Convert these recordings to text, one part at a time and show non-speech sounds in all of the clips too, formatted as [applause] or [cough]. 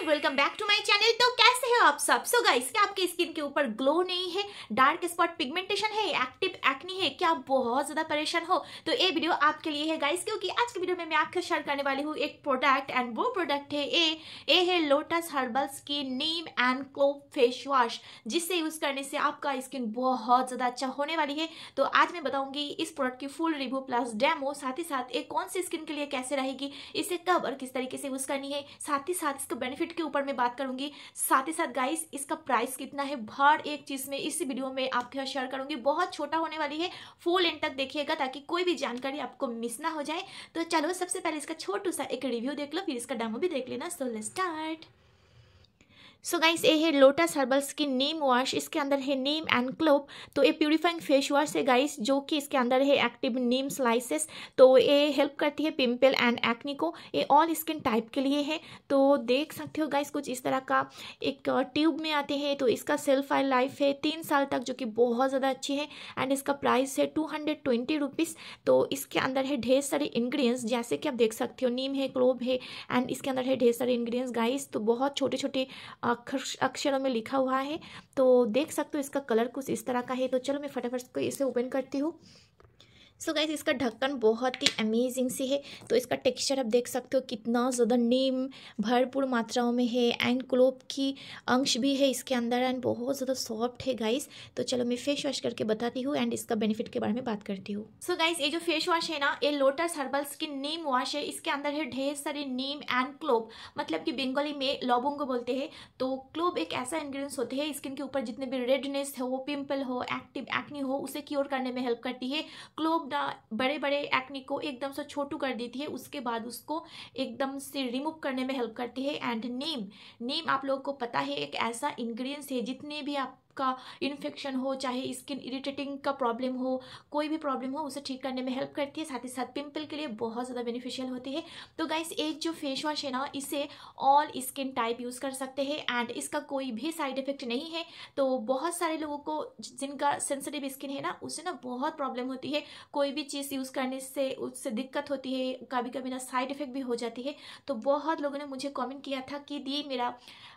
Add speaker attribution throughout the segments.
Speaker 1: everyone welcome back to my channel तो कैसे हैं आप सब सो गाइस क्या आपके स्किन के ऊपर ग्लो नहीं है डार्क स्पॉट पिगमेंटेशन है एक्टिव एक्नी है क्या आप बहुत ज़्यादा परेशान हो तो ये वीडियो आपके लिए है गाइस क्योंकि आज के वीडियो में मैं आपके शेयर करने वाली हूँ एक प्रोडक्ट एंड वो प्रोडक्ट है ए ए है Lotus herbal skin neem and clove face wash जिससे यूज़ करने से आपका स्किन बहुत ज़्यादा अच्छा होने वाली है तो आज मैं बताऊंगी इस प्रोडक्ट की फुल रिव्यू प्लस डेमो साथ ही साथ ये कौन सी स्किन के लिए कैसे रहेगी इसे कब और किस तरीके से यूज़ करनी है साथ ही साथ इसका बेनिफिट बेनिफिट के ऊपर मैं बात करूंगी साथ ही साथ गाइस इसका प्राइस कितना है हर एक चीज़ में इस वीडियो में आपके शेयर करूंगी बहुत छोटा होने वाली है फुल एंड तक देखिएगा ताकि कोई भी जानकारी आपको मिस ना हो जाए तो चलो सबसे पहले इसका छोटू सा एक रिव्यू देख लो फिर इसका डेमो भी देख लेना so let's start so guys ये है Lotus herbal skin neem wash इसके अंदर है नीम एंड क्लोप तो ये प्यूरिफाइंग फेस वॉश है गाइस जो कि इसके अंदर है एक्टिव नीम स्लाइसेस तो ये हेल्प करती है पिंपल एंड एक्नी को ये ऑल स्किन टाइप के लिए है तो देख सकते हो गाइस कुछ इस तरह का एक ट्यूब में आते हैं तो इसका सेल्फ आई लाइफ है तीन साल तक जो कि बहुत ज़्यादा अच्छी है एंड इसका प्राइस है टू हंड्रेड ट्वेंटी रुपीज़ तो इसके अंदर है ढेर सारे इन्ग्रीडियंट्स जैसे कि आप देख सकते हो नीम है क्लोब है एंड इसके अंदर है ढेर सारे इन्ग्रीडियंट्स गाइस तो बहुत छोटे छोटे अक्षरों में लिखा हुआ है तो देख सकते हो इसका कलर कुछ इस तरह का है तो चलो मैं फटाफट को इसे ओपन करती हूँ सो गाइस इसका ढक्कन बहुत ही अमेजिंग सी है तो इसका टेक्सचर आप देख सकते हो कितना ज़्यादा नीम भरपूर मात्राओं में है एंड क्लोप की अंश भी है इसके अंदर एंड बहुत ज़्यादा सॉफ्ट है गाइस तो चलो मैं फेस वॉश करके बताती हूँ एंड इसका बेनिफिट के बारे में बात करती हूँ सो गाइस ये जो फेस वॉश है ना ये Lotus herbal skin neem wash है इसके अंदर है ढेर सारे नीम एंड क्लोप मतलब कि बंगाली में लॉबोंग बोलते हैं तो क्लोप एक ऐसा इंग्रेडिएंट्स होते हैं स्किन के ऊपर जितने भी रेडनेस हो पिम्पल हो एक्टिव एक्नी हो उसे क्योर करने में हेल्प करती है क्लोप ना बड़े बड़े एक्ने को एकदम से छोटू कर देती है उसके बाद उसको एकदम से रिमूव करने में हेल्प करती है एंड नीम नेम आप लोगों को पता है एक ऐसा इंग्रेडिएंट्स है जितने भी आप का इन्फेक्शन हो चाहे स्किन इरिटेटिंग का प्रॉब्लम हो कोई भी प्रॉब्लम हो उसे ठीक करने में हेल्प करती है साथ ही साथ पिंपल के लिए बहुत ज़्यादा बेनिफिशियल होती है तो गाइस एक जो फेस वॉश है ना इसे ऑल स्किन टाइप यूज़ कर सकते हैं एंड इसका कोई भी साइड इफेक्ट नहीं है तो बहुत सारे लोगों को जिनका सेंसिटिव स्किन है ना उसे ना बहुत प्रॉब्लम होती है कोई भी चीज़ यूज़ करने से उससे दिक्कत होती है कभी कभी ना साइड इफेक्ट भी हो जाती है तो बहुत लोगों ने मुझे कमेंट किया था कि दी मेरा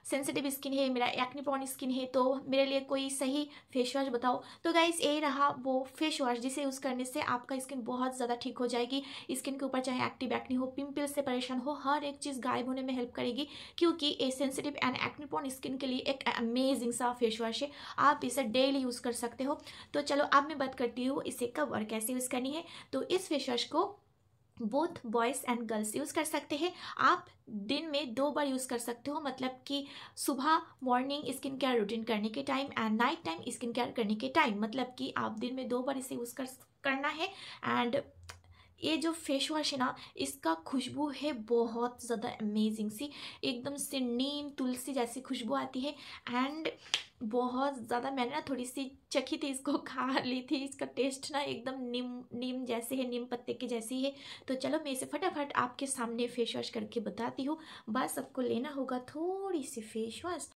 Speaker 1: सेंसिटिव स्किन है मेरा एक्नीप्रॉन स्किन है तो मेरे लिए कोई सही फेस वॉश बताओ तो गाइस ये रहा वो फेस वॉश जिसे यूज़ करने से आपका स्किन बहुत ज़्यादा ठीक हो जाएगी स्किन के ऊपर चाहे एक्टिव एक्नी हो पिंपल से परेशान हो हर एक चीज़ गायब होने में हेल्प करेगी क्योंकि ये सेंसिटिव एंड एक्निपोन स्किन के लिए एक अमेजिंग सा फेस वॉश है आप इसे डेली यूज़ कर सकते हो तो चलो अब मैं बात करती हूँ इसे कब और कैसे यूज़ करनी है तो इस फेस वॉश को both boys and girls use कर सकते हैं आप दिन में दो बार यूज़ कर सकते हो मतलब कि सुबह मॉर्निंग स्किन केयर रूटीन करने के time and night time skin care करने के टाइम मतलब कि आप दिन में दो बार इसे यूज़ कर करना है एंड ये जो फेस वॉश है ना इसका खुशबू है बहुत ज़्यादा अमेजिंग सी एकदम से नीम तुलसी जैसी खुशबू आती है एंड बहुत ज़्यादा मैंने ना थोड़ी सी चखी थी इसको [laughs] खा ली थी इसका टेस्ट ना एकदम नीम नीम जैसे है नीम पत्ते के जैसी है तो चलो मैं इसे फटाफट आपके सामने फेस वॉश करके बताती हूँ बस आपको लेना होगा थोड़ी सी फेस वॉश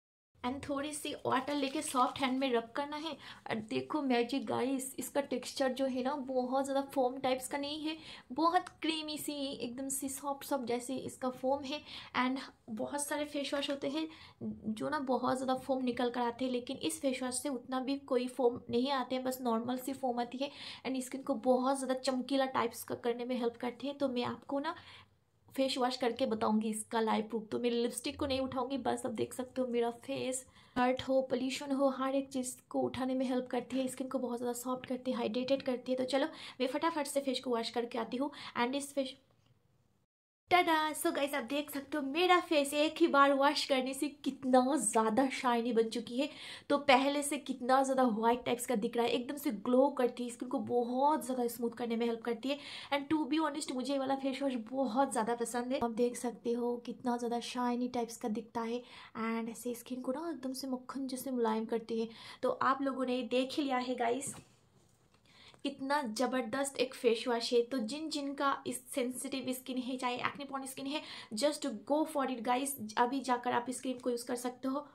Speaker 1: एंड थोड़ी सी वाटर लेके सॉफ्ट हैंड में रब करना है और देखो मैजिक गाइस इसका टेक्सचर जो है ना बहुत ज़्यादा फोम टाइप्स का नहीं है बहुत क्रीमी सी एकदम सी सॉफ्ट सॉफ्ट जैसे इसका फोम है एंड बहुत सारे फेस वॉश होते हैं जो ना बहुत ज़्यादा फोम निकल कर आते हैं लेकिन इस फेस वॉश से उतना भी कोई फोम नहीं आते हैं बस नॉर्मल सी फोम आती है एंड स्किन को बहुत ज़्यादा चमकीला टाइप्स का करने में हेल्प करते हैं तो मैं आपको ना फेस वॉश करके बताऊंगी इसका लाइव प्रूफ तो मेरी लिपस्टिक को नहीं उठाऊंगी बस अब देख सकते हो मेरा फेस हर्ट हो पोल्यूशन हो हर एक चीज़ को उठाने में हेल्प करती है स्किन को बहुत ज़्यादा सॉफ्ट करती है हाइड्रेटेड करती है तो चलो मैं फटाफट से फेस को वॉश करके आती हूँ एंड इस फेस टडा सो गाइज आप देख सकते हो मेरा फेस एक ही बार वॉश करने से कितना ज़्यादा शाइनी बन चुकी है तो पहले से कितना ज़्यादा वाइट टाइप्स का दिख रहा है एकदम से ग्लो करती है स्किन को बहुत ज़्यादा स्मूथ करने में हेल्प करती है एंड टू बी ऑनेस्ट मुझे ये वाला फेस वॉश बहुत ज़्यादा पसंद है आप देख सकते हो कितना ज़्यादा शाइनी टाइप्स का दिखता है एंड ऐसे स्किन को ना एकदम से मक्खन जैसे मुलायम करती है तो आप लोगों ने देख लिया है गाइज़ कितना ज़बरदस्त एक फेस वॉश है तो जिन जिन का इस सेंसिटिव स्किन है चाहे एक्ने पॉन स्किन है just go for it guys अभी जाकर आप इस क्रीम को यूज़ कर सकते हो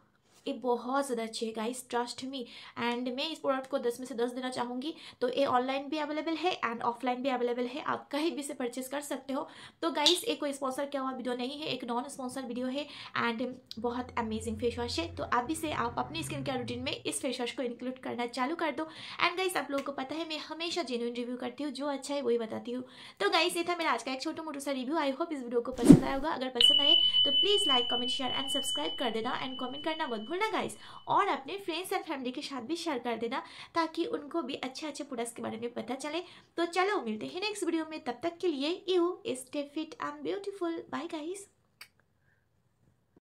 Speaker 1: ये बहुत ज़्यादा अच्छी है गाइस ट्रस्ट मी एंड मैं इस प्रोडक्ट को 10 में से 10 देना चाहूँगी तो ये ऑनलाइन भी अवेलेबल है एंड ऑफलाइन भी अवेलेबल है आप कहीं भी से परचेज कर सकते हो तो गाइस एक कोई स्पॉन्सर किया हुआ वीडियो नहीं है एक नॉन स्पॉन्सर वीडियो है एंड बहुत अमेजिंग फेस वॉश है तो अभी से आप अपनी स्किन केयर रूटीन में इस फेस वॉश को इंक्लूड करना चालू कर दो एंड गाइस आप लोगों को पता है मैं हमेशा जेन्यून रिव्यू करती हूँ जो अच्छा है वही बताती हूँ तो गाइस ये था मेरा आज का एक छोटा मोटो सा रिव्यू आई होप इस वीडियो को पसंद आया होगा अगर पसंद आए तो please like comment share and subscribe कर देना एंड कमेंट करना बहुत भूलना गाइस और अपने फ्रेंड्स एंड फैमिली के साथ भी शेयर कर देना ताकि उनको भी अच्छे अच्छे प्रोडक्ट्स के बारे में पता चले तो चलो मिलते हैं नेक्स्ट वीडियो में तब तक के लिए you stay fit and beautiful bye guys